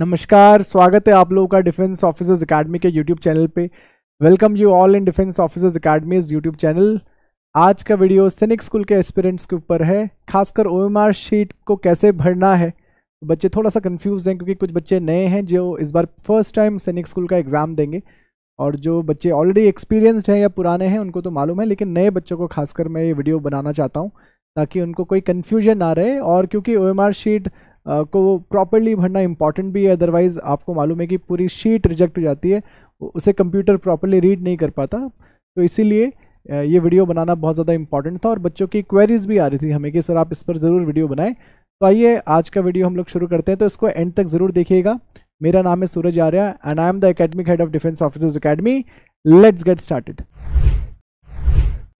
नमस्कार स्वागत है आप लोगों का डिफेंस ऑफिसर्स एकेडमी के यूट्यूब चैनल पे welcome you all in Defence Officers Academy's YouTube channel आज का वीडियो सैनिक स्कूल के एस्पिरेंट्स के ऊपर है खासकर ओ शीट को कैसे भरना है बच्चे थोड़ा सा कंफ्यूज हैं क्योंकि कुछ बच्चे नए हैं जो इस बार फर्स्ट टाइम सैनिक स्कूल का एग्ज़ाम देंगे और जो बच्चे ऑलरेडी एक्सपीरियंसड हैं या पुराने हैं उनको तो मालूम है लेकिन नए बच्चों को खासकर मैं ये वीडियो बनाना चाहता हूँ ताकि उनको कोई कन्फ्यूजन ना रहे और क्योंकि ओ शीट को प्रॉपरली भरना इंपॉर्टेंट भी है अदरवाइज़ आपको मालूम है कि पूरी शीट रिजेक्ट हो जाती है उसे कंप्यूटर प्रॉपरली रीड नहीं कर पाता तो इसीलिए ये वीडियो बनाना बहुत ज़्यादा इंपॉर्टेंट था और बच्चों की क्वेरीज भी आ रही थी हमें कि सर आप इस पर ज़रूर वीडियो बनाएं तो आइए आज का वीडियो हम लोग शुरू करते हैं तो इसको एंड तक ज़रूर देखिएगा मेरा नाम है Suraj Arya and I am the academic head of Defence Officers Academy let's get started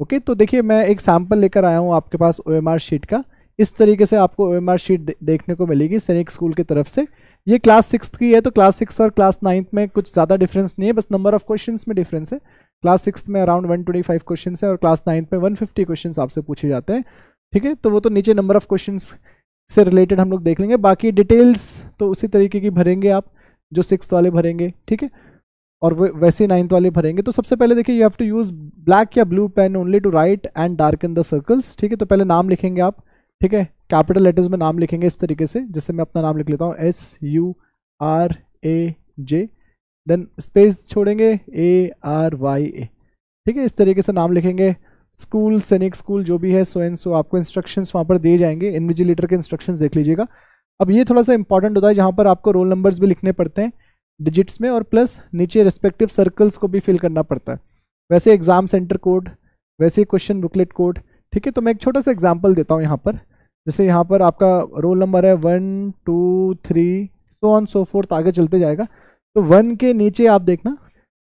okay तो देखिए मैं एक सैम्पल लेकर आया हूँ आपके पास ओ शीट का इस तरीके से आपको ओ शीट देखने को मिलेगी सैनिक स्कूल की तरफ से ये क्लास सिक्स की है तो क्लास सिक्स और क्लास नाइन्थ में कुछ ज़्यादा डिफरेंस नहीं है बस नंबर ऑफ क्वेश्चन में डिफरेंस है क्लास सिक्स में around one twenty five question है और क्लास नाइन्थ में वन फिफ्टी क्वेश्चन आपसे पूछे जाते हैं ठीक है तो वो तो नीचे नंबर ऑफ क्वेश्चन से रिलेटेड हम लोग देख लेंगे बाकी डिटेल्स तो उसी तरीके की भरेंगे आप जो सिक्स वाले भरेंगे ठीक है और वो वैसे नाइन्थ वाले भरेंगे तो सबसे पहले देखिए you have to use black या blue pen only to write and dark in the circles ठीक है तो पहले नाम लिखेंगे आप ठीक है कैपिटल लेटर्स में नाम लिखेंगे इस तरीके से जिससे मैं अपना नाम लिख लेता हूँ S U R A J then space छोड़ेंगे ए आर वाई ए ठीक है इस तरीके से नाम लिखेंगे स्कूल सैनिक स्कूल जो भी है सो एंड सो आपको इंस्ट्रक्शंस वहाँ पर दिए जाएंगे इन्विजिलेटर के इंस्ट्रक्शंस देख लीजिएगा अब ये थोड़ा सा इंपॉर्टेंट होता है जहाँ पर आपको रोल नंबर्स भी लिखने पड़ते हैं डिजिट्स में और प्लस नीचे रेस्पेक्टिव सर्कल्स को भी फिल करना पड़ता है वैसे एग्ज़ाम सेंटर कोड वैसे क्वेश्चन बुकलेट कोड ठीक है तो मैं एक छोटा सा एग्जाम्पल देता हूँ यहाँ पर जैसे यहाँ पर आपका रोल नंबर है one two three so on so forth आगे चलते जाएगा तो वन के नीचे आप देखना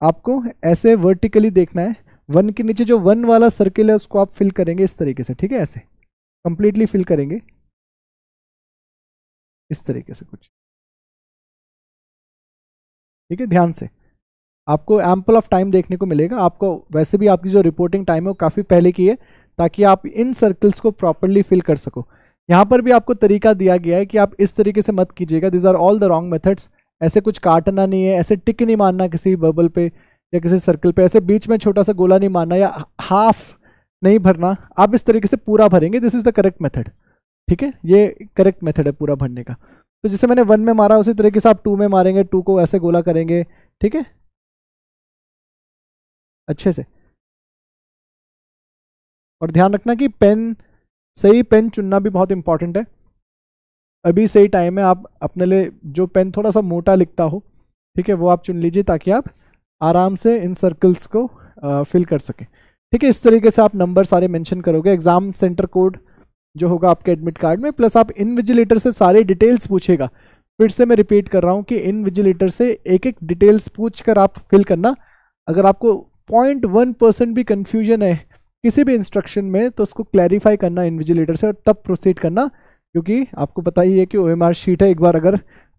आपको ऐसे वर्टिकली देखना है वन के नीचे जो वन वाला सर्किल है उसको आप फिल करेंगे इस तरीके से ठीक है ऐसे कंप्लीटली फिल करेंगे इस तरीके से कुछ ठीक है ध्यान से आपको एम्पल ऑफ टाइम देखने को मिलेगा आपको वैसे भी आपकी जो रिपोर्टिंग टाइम है वो काफ़ी पहले की है ताकि आप इन सर्कल्स को प्रॉपरली फिल कर सको यहाँ पर भी आपको तरीका दिया गया है कि आप इस तरीके से मत कीजिएगा these are all the wrong methods ऐसे कुछ काटना नहीं है ऐसे टिक नहीं मारना किसी बबल पे या किसी सर्कल पे ऐसे बीच में छोटा सा गोला नहीं मारना या हाफ नहीं भरना आप इस तरीके से पूरा भरेंगे this is the correct method ठीक है ये करेक्ट मेथड है पूरा भरने का तो जैसे मैंने वन में मारा उसी तरीके से आप टू में मारेंगे टू को ऐसे गोला करेंगे ठीक है अच्छे से और ध्यान रखना कि पेन सही पेन चुनना भी बहुत इंपॉर्टेंट है अभी सही टाइम है आप अपने लिए जो पेन थोड़ा सा मोटा लिखता हो ठीक है वो आप चुन लीजिए ताकि आप आराम से इन सर्कल्स को फिल कर सकें ठीक है इस तरीके से आप नंबर सारे मेंशन करोगे एग्जाम सेंटर कोड जो होगा आपके एडमिट कार्ड में प्लस आप इन विजिलेटर से सारे डिटेल्स पूछेगा फिर से मैं रिपीट कर रहा हूँ कि इन विजिलेटर से एक एक डिटेल्स पूछ कर आप फिल करना अगर आपको पॉइंट वन परसेंट भी कन्फ्यूजन है किसी भी इंस्ट्रक्शन में तो उसको क्लैरिफाई करना इन्विजिलेटर से और तब प्रोसीड करना क्योंकि आपको पता ही है कि ओ शीट है एक बार अगर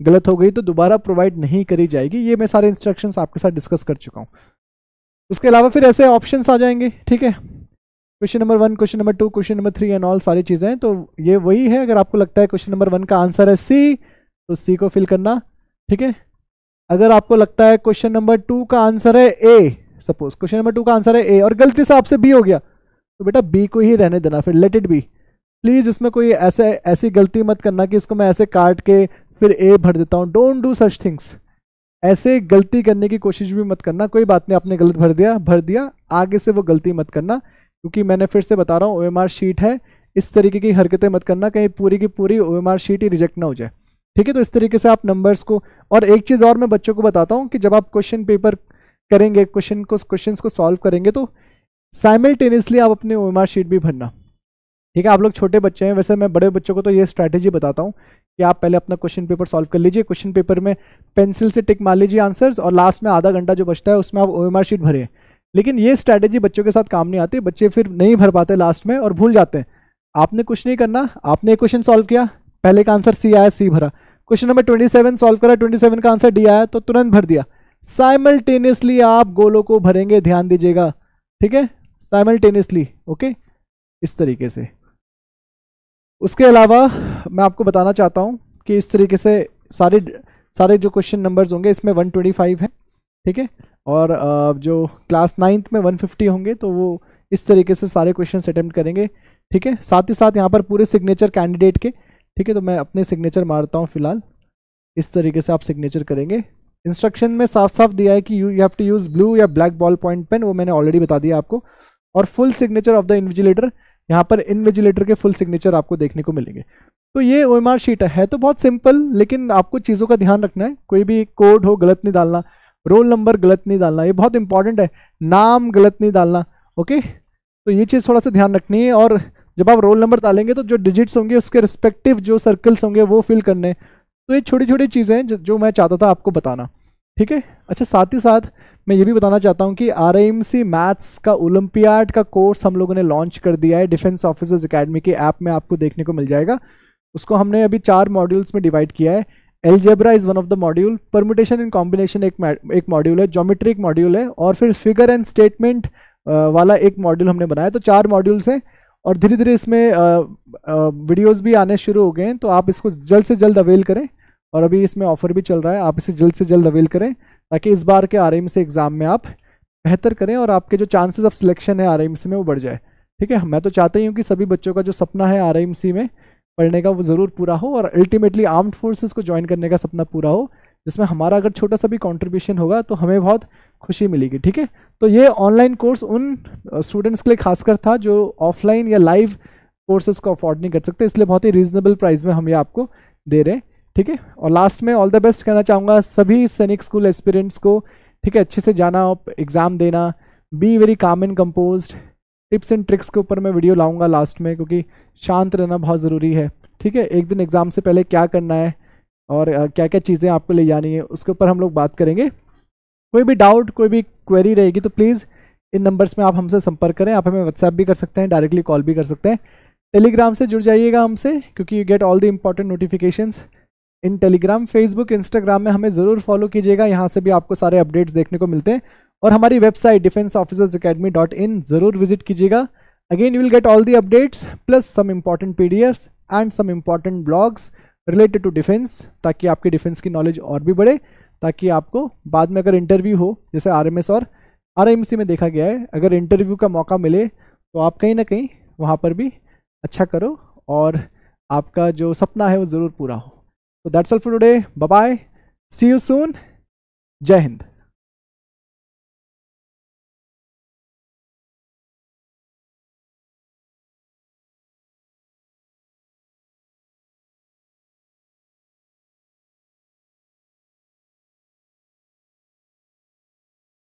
गलत हो गई तो दोबारा प्रोवाइड नहीं करी जाएगी ये मैं सारे इंस्ट्रक्शन आपके साथ डिस्कस कर चुका हूँ उसके अलावा फिर ऐसे ऑप्शन आ जाएंगे ठीक है question number one question number two question number three and all सारी चीज़ें तो ये वही है अगर आपको लगता है क्वेश्चन नंबर वन का आंसर है सी तो सी को फिल करना ठीक है अगर आपको लगता है क्वेश्चन नंबर टू का आंसर है A suppose question number two का आंसर है ए और गलती से आपसे बी हो गया तो बेटा बी को ही रहने देना फिर लेट इट बी प्लीज़ इसमें कोई ऐसे ऐसी गलती मत करना कि इसको मैं ऐसे काट के फिर ए भर देता हूँ डोंट डू सच थिंग्स ऐसे गलती करने की कोशिश भी मत करना कोई बात नहीं आपने गलत भर दिया भर दिया आगे से वो गलती मत करना क्योंकि मैंने फिर से बता रहा हूँ ओ शीट है इस तरीके की हरकतें मत करना कहीं पूरी की पूरी ओ शीट ही रिजेक्ट ना हो जाए ठीक है तो इस तरीके से आप नंबर्स को और एक चीज़ और मैं बच्चों को बताता हूँ कि जब आप क्वेश्चन पेपर करेंगे क्वेश्चन को क्वेश्चन को सॉल्व करेंगे तो साइमल्टेनियसली आप अपने ओ शीट भी भरना ठीक है आप लोग छोटे बच्चे हैं वैसे मैं बड़े बच्चों को तो ये स्ट्रैटेजी बताता हूँ कि आप पहले अपना क्वेश्चन पेपर सॉल्व कर लीजिए क्वेश्चन पेपर में पेंसिल से टिक मार लीजिए आंसर्स और लास्ट में आधा घंटा जो बचता है उसमें आप ओ शीट भरे लेकिन ये स्ट्रैटेजी बच्चों के साथ काम नहीं आती बच्चे फिर नहीं भर पाते लास्ट में और भूल जाते हैं आपने कुछ नहीं करना आपने एक क्वेश्चन सॉल्व किया पहले का आंसर सी आया सी भरा question number twenty seven solve करा ट्वेंटी सेवन का आंसर डी आया तो तुरंत भर दिया साइमल्टेनियसली आप गोलों को भरेंगे ध्यान दीजिएगा ठीक है साइमल्टेनियसली ओके इस तरीके से उसके अलावा मैं आपको बताना चाहता हूँ कि इस तरीके से सारे सारे जो क्वेश्चन नंबर्स होंगे इसमें 125 है ठीक है और जो क्लास नाइन्थ में 150 होंगे तो वो इस तरीके से सारे क्वेश्चन अटैम्प्ट करेंगे ठीक है साथ ही साथ यहाँ पर पूरे सिग्नेचर कैंडिडेट के ठीक है तो मैं अपने सिग्नेचर मारता हूँ फिलहाल इस तरीके से आप सिग्नेचर करेंगे इंस्ट्रक्शन में साफ साफ दिया है कि you have to use blue या ब्लैक बॉल पॉइंट पेन वो मैंने ऑलरेडी बता दिया आपको और full signature of the invigilator यहाँ पर इन्विजिलेटर के फुल सिग्नेचर आपको देखने को मिलेंगे तो ये ओ शीट है तो बहुत सिंपल लेकिन आपको चीज़ों का ध्यान रखना है कोई भी कोड हो गलत नहीं डालना रोल नंबर गलत नहीं डालना ये बहुत इंपॉर्टेंट है नाम गलत नहीं डालना ओके तो ये चीज़ थोड़ा सा ध्यान रखनी है और जब आप रोल नंबर डालेंगे तो जो डिजिट्स होंगे उसके रिस्पेक्टिव जो सर्कल्स होंगे वो फिल करने तो ये छोटी छोटी चीज़ें हैं जो मैं चाहता था आपको बताना ठीक है अच्छा साथ ही साथ मैं ये भी बताना चाहता हूँ कि आर मैथ्स का ओलम्पियाड का कोर्स हम लोगों ने लॉन्च कर दिया है डिफेंस ऑफिसर्स अकेडमी के ऐप में आपको देखने को मिल जाएगा उसको हमने अभी चार मॉड्यूल्स में डिवाइड किया है algebra is one of the module permutation in combination एक एक मॉड्यूल है जोमेट्रिक मॉड्यूल है और फिर फिगर एंड स्टेटमेंट वाला एक मॉड्यूल हमने बनाया तो चार मॉड्यूल्स हैं और धीरे धीरे इसमें वीडियोज़ भी आने शुरू हो गए हैं तो आप इसको जल्द से जल्द अवेल करें और अभी इसमें ऑफर भी चल रहा है आप इसे जल्द से जल्द अवेल करें ताकि इस बार के आर से एग्ज़ाम में आप बेहतर करें और आपके जो चांसेस ऑफ सिलेक्शन है आर में वो बढ़ जाए ठीक है मैं तो चाहता ही हूँ कि सभी बच्चों का जो सपना है आर में पढ़ने का वो ज़रूर पूरा हो और अल्टीमेटली आर्म्ड फोर्सेस को ज्वाइन करने का सपना पूरा हो जिसमें हमारा अगर छोटा सा भी कॉन्ट्रीब्यूशन होगा तो हमें बहुत खुशी मिलेगी ठीक है तो ये ऑनलाइन कोर्स उन स्टूडेंट्स के लिए खासकर था जो ऑफलाइन या लाइव कोर्सेज को अफोर्ड नहीं कर सकते इसलिए बहुत ही रीजनेबल प्राइस में हम ये आपको दे रहे हैं ठीक है और लास्ट में ऑल द बेस्ट कहना चाहूँगा सभी सैनिक स्कूल एक्सपीरियंट्स को ठीक है अच्छे से जाना एग्ज़ाम देना be very calm and composed tips and tricks के ऊपर मैं वीडियो लाऊंगा लास्ट में क्योंकि शांत रहना बहुत ज़रूरी है ठीक है एक दिन एग्ज़ाम से पहले क्या करना है और क्या क्या चीज़ें आपको ले जानी है उसके ऊपर हम लोग बात करेंगे कोई भी डाउट कोई भी क्वेरी रहेगी तो प्लीज़ इन नंबर्स में आप हमसे संपर्क करें आप हमें व्हाट्सएप भी कर सकते हैं डायरेक्टली कॉल भी कर सकते हैं टेलीग्राम से जुड़ जाइएगा हमसे क्योंकि you get all the important notifications in Telegram Facebook Instagram में हमें ज़रूर फॉलो कीजिएगा यहाँ से भी आपको सारे अपडेट्स देखने को मिलते हैं और हमारी website Defence Officers Academy dot in ज़रूर विजिट कीजिएगा again you will get all the updates plus some important P and some important blogs related to defence ताकि आपके डिफेंस की नॉलेज और भी बढ़े ताकि आपको बाद में अगर इंटरव्यू हो जैसे आर और आर में देखा गया है अगर इंटरव्यू का मौका मिले तो आप कहीं ना कहीं वहाँ पर भी अच्छा करो और आपका जो सपना है वो ज़रूर पूरा हो तो that's all for today bye see you soon जय हिंद